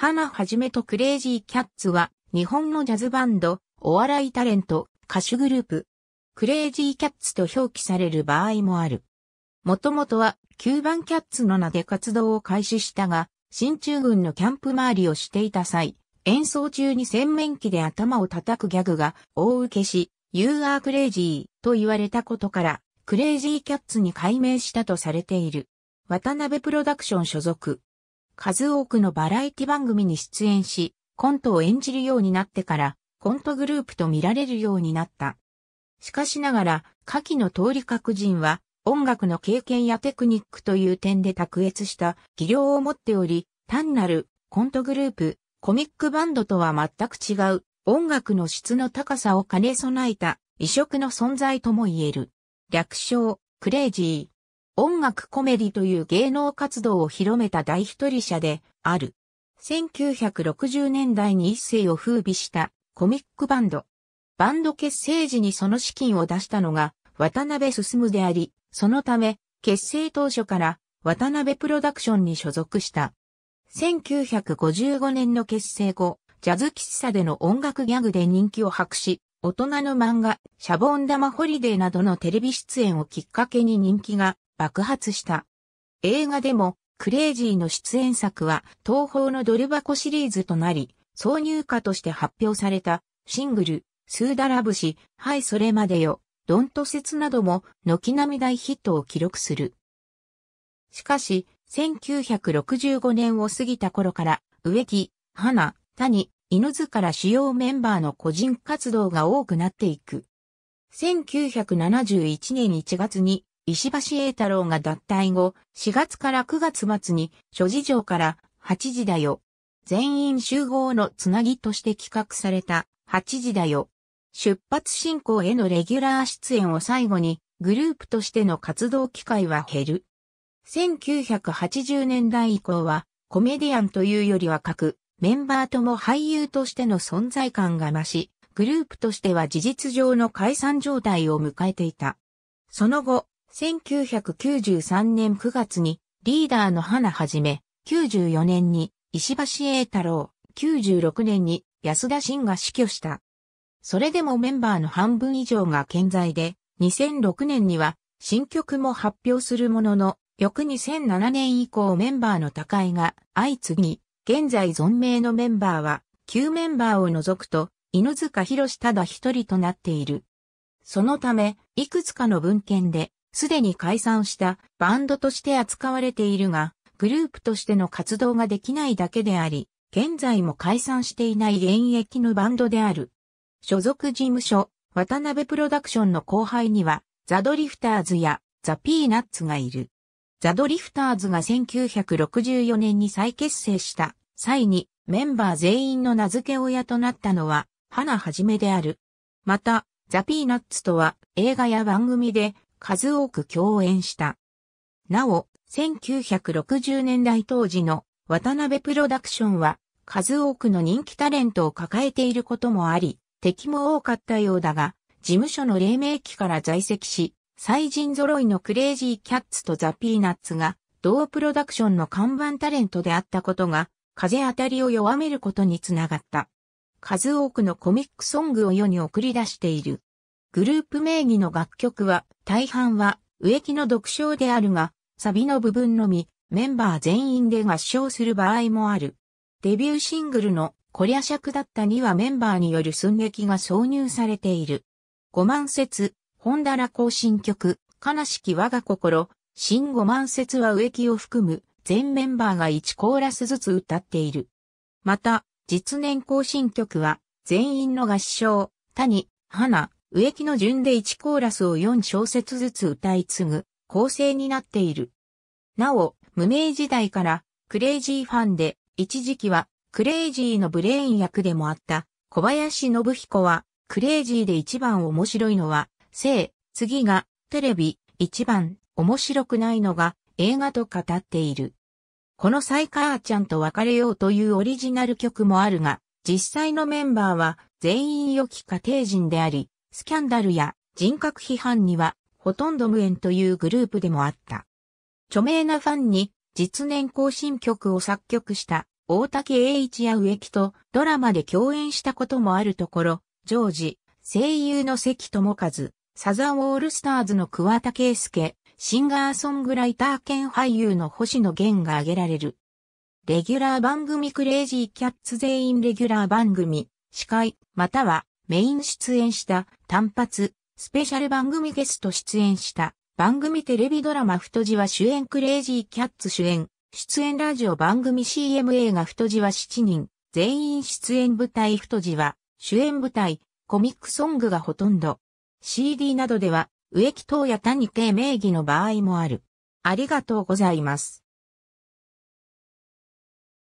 花はじめとクレイジーキャッツは、日本のジャズバンド、お笑いタレント、歌手グループ。クレイジーキャッツと表記される場合もある。もともとは、9番キャッツの名で活動を開始したが、新中軍のキャンプ周りをしていた際、演奏中に洗面器で頭を叩くギャグが大受けし、You are crazy と言われたことから、クレイジーキャッツに改名したとされている。渡辺プロダクション所属、数多くのバラエティ番組に出演し、コントを演じるようになってから、コントグループと見られるようになった。しかしながら、下記の通り各人は、音楽の経験やテクニックという点で卓越した技量を持っており、単なるコントグループ、コミックバンドとは全く違う音楽の質の高さを兼ね備えた異色の存在とも言える。略称、クレイジー。音楽コメディという芸能活動を広めた大一人者である。1960年代に一世を風靡したコミックバンド。バンド結成時にその資金を出したのが渡辺進であり、そのため結成当初から渡辺プロダクションに所属した。1955年の結成後、ジャズ喫茶での音楽ギャグで人気を博し、大人の漫画、シャボン玉ホリデーなどのテレビ出演をきっかけに人気が爆発した。映画でも、クレイジーの出演作は、東方のドル箱シリーズとなり、挿入歌として発表された、シングル、スーダラブシ、はいそれまでよ、ドント説なども、軒並み大ヒットを記録する。しかし、1965年を過ぎた頃から、植木、花、谷、犬津から主要メンバーの個人活動が多くなっていく。1971年1月に石橋栄太郎が脱退後、4月から9月末に、諸事情から、8時だよ。全員集合のつなぎとして企画された、8時だよ。出発進行へのレギュラー出演を最後に、グループとしての活動機会は減る。1980年代以降は、コメディアンというよりは各、メンバーとも俳優としての存在感が増し、グループとしては事実上の解散状態を迎えていた。その後、1993年9月にリーダーの花はじめ、94年に石橋栄太郎、96年に安田真が死去した。それでもメンバーの半分以上が健在で、2006年には新曲も発表するものの、翌2007年以降メンバーの他界が相次ぎ、現在存命のメンバーは旧メンバーを除くと、犬塚博士ただ一人となっている。そのため、いくつかの文献で、すでに解散したバンドとして扱われているが、グループとしての活動ができないだけであり、現在も解散していない現役のバンドである。所属事務所、渡辺プロダクションの後輩には、ザ・ドリフターズやザ・ピーナッツがいる。ザ・ドリフターズが1964年に再結成した際に、メンバー全員の名付け親となったのは、花はじめである。また、ザ・ピーナッツとは映画や番組で数多く共演した。なお、1960年代当時の渡辺プロダクションは数多くの人気タレントを抱えていることもあり、敵も多かったようだが、事務所の黎明期から在籍し、最人揃いのクレイジーキャッツとザ・ピーナッツが、同プロダクションの看板タレントであったことが、風当たりを弱めることにつながった。数多くのコミックソングを世に送り出している。グループ名義の楽曲は大半は植木の独唱であるが、サビの部分のみ、メンバー全員で合唱する場合もある。デビューシングルのこりゃ尺だったにはメンバーによる寸劇が挿入されている。五万節、本ダラ更新曲、悲しき我が心、新五万節は植木を含む全メンバーが1コーラスずつ歌っている。また、実年更新曲は全員の合唱、谷、花、植木の順で1コーラスを4小節ずつ歌い継ぐ構成になっている。なお、無名時代からクレイジーファンで、一時期はクレイジーのブレイン役でもあった小林信彦はクレイジーで一番面白いのは、生、次がテレビ、一番面白くないのが映画と語っている。このサイカーちゃんと別れようというオリジナル曲もあるが、実際のメンバーは全員良き家庭人であり、スキャンダルや人格批判にはほとんど無縁というグループでもあった。著名なファンに実年更新曲を作曲した大竹栄一や植木とドラマで共演したこともあるところ、常時、声優の関智和、サザンオールスターズの桑田圭介、シンガーソングライター兼俳優の星野源が挙げられる。レギュラー番組クレイジーキャッツ全員レギュラー番組、司会、またはメイン出演した単発、スペシャル番組ゲスト出演した番組テレビドラマ太字は主演クレイジーキャッツ主演、出演ラジオ番組 CM 映画太字は7人、全員出演舞台太字は主演舞台、コミックソングがほとんど。CD などでは植木等や谷系名義の場合もある。ありがとうございます。